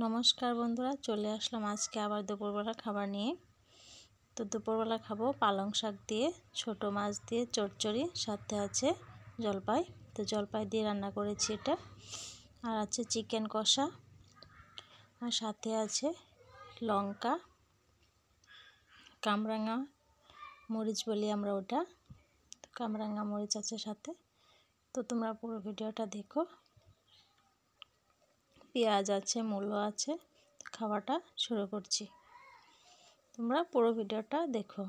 নমস্কার বন্ধুরা চলে আসলাম আজকে আবার দুপুরবেলা খাবার নিয়ে তো দুপুরবেলা খাবো পালং শাক দিয়ে ছোট মাছ দিয়ে চটচড়ি সাথে আছে জলপাই তো জলপাই দিয়ে রান্না করেছি এটা আর আছে চিকেন কষা আর সাথে আছে লঙ্কা কামরাঙা মরিচ বলি আমরা ওটা তো কামরাঙা মরিচ আছে সাথে তো তোমরা পুরো ভিডিওটা দেখো পেঁয়াজ আছে মূলো আছে খাওয়াটা শুরু করছি তোমরা পুরো ভিডিওটা দেখো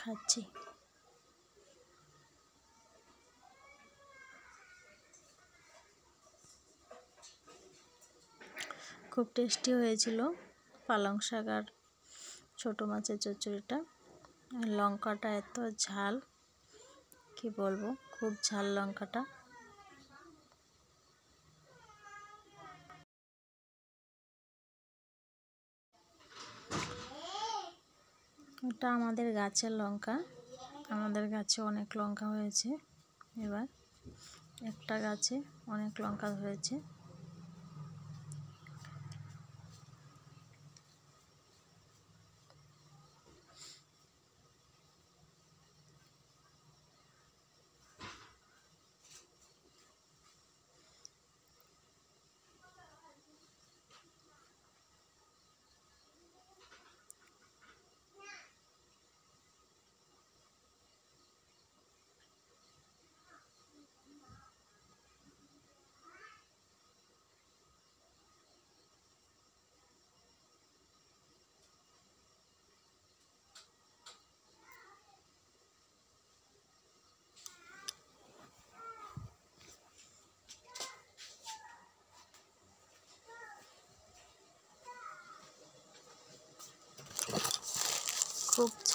খাচ্ছি খুব টেস্টি হয়েছিল পালং শাক আর ছোটো মাছের চচ্চড়িটা লঙ্কাটা এত ঝাল কি বলবো খুব ঝাল লঙ্কাটা এটা আমাদের গাছের লঙ্কা আমাদের গাছে অনেক লঙ্কা হয়েছে এবার একটা গাছে অনেক লঙ্কা হয়েছে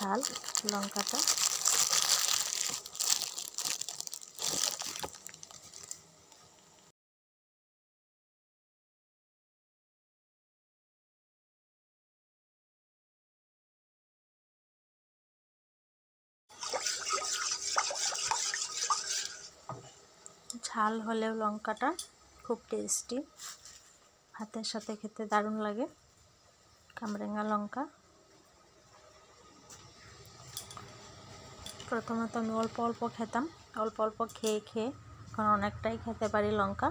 ঝাল লঙ্কাটা ঝাল হলেও লঙ্কাটা খুব টেস্টি ভাতের সাথে খেতে দারুণ লাগে কামরেঙা লঙ্কা প্রথমত আমি অল্প অল্প খেতাম অল্প অল্প খেয়ে খেয়ে এখন অনেকটাই খেতে পারি লঙ্কা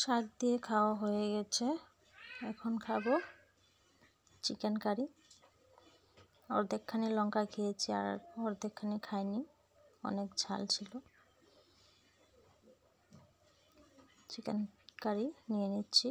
শাক দিয়ে খাওয়া হয়ে গেছে এখন খাবো চিকেন কারি অর্ধেকখানি লঙ্কা খেয়েছি আর অর্ধেকখানি খাইনি অনেক ঝাল ছিল চিকেন কারি নিয়ে নিচ্ছি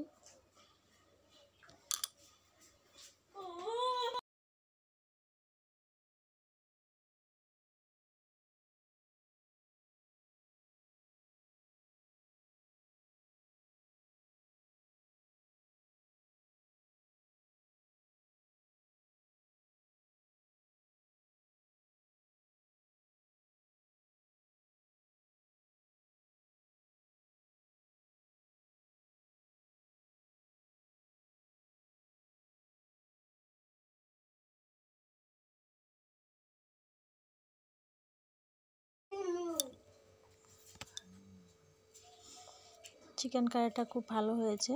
চিকেন কারিটা খুব ভালো হয়েছে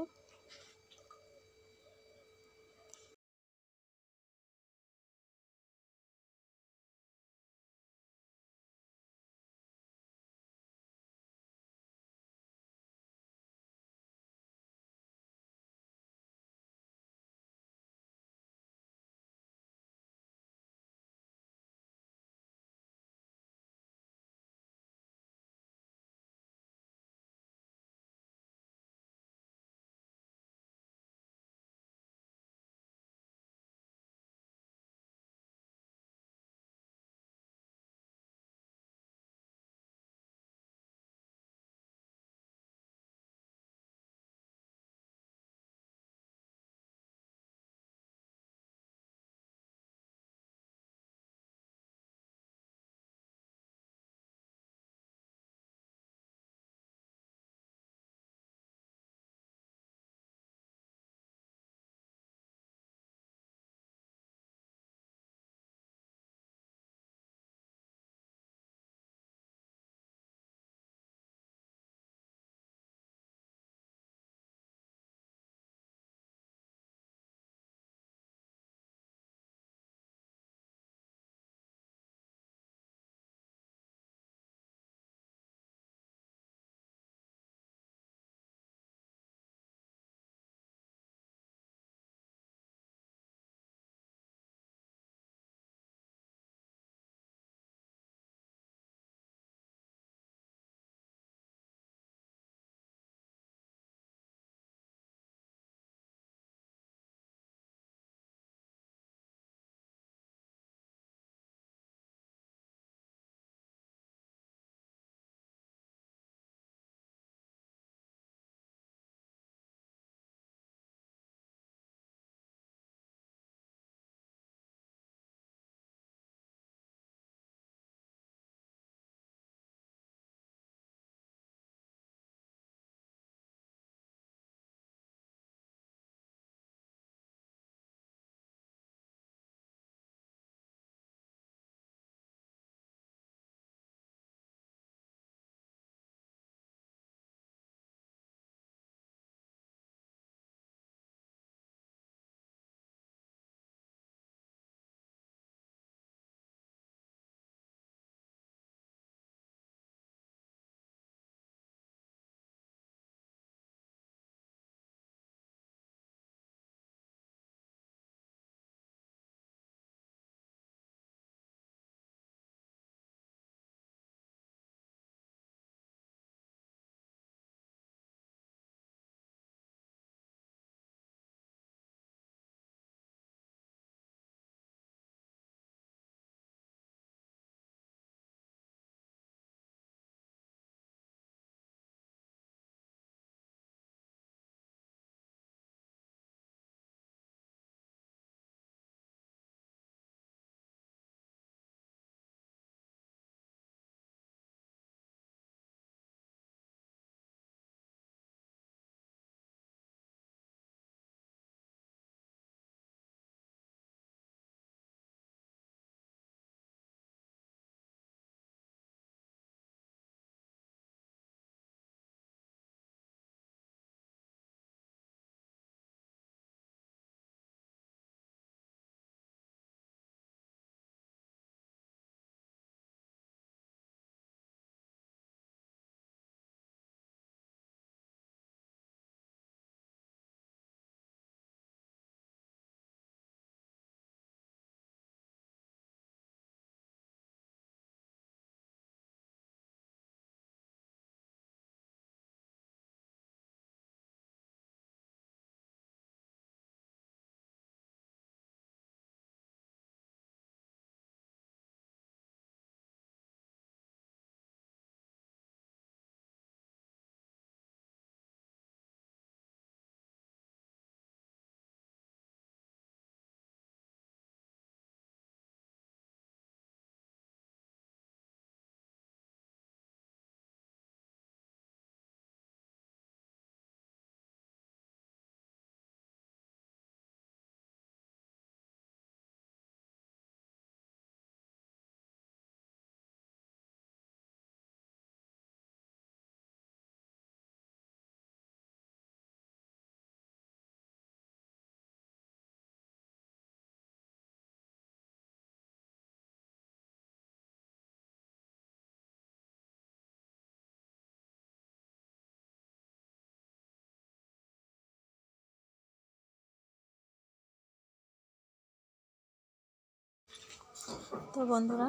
তো বন্ধুরা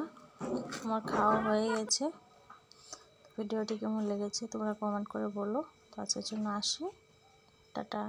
আমার খাওয়া হয়ে গেছে ভিডিওটি কেমন লেগেছে তোমরা কমেন্ট করে বলো তো আজকের জন্য আসি টাটা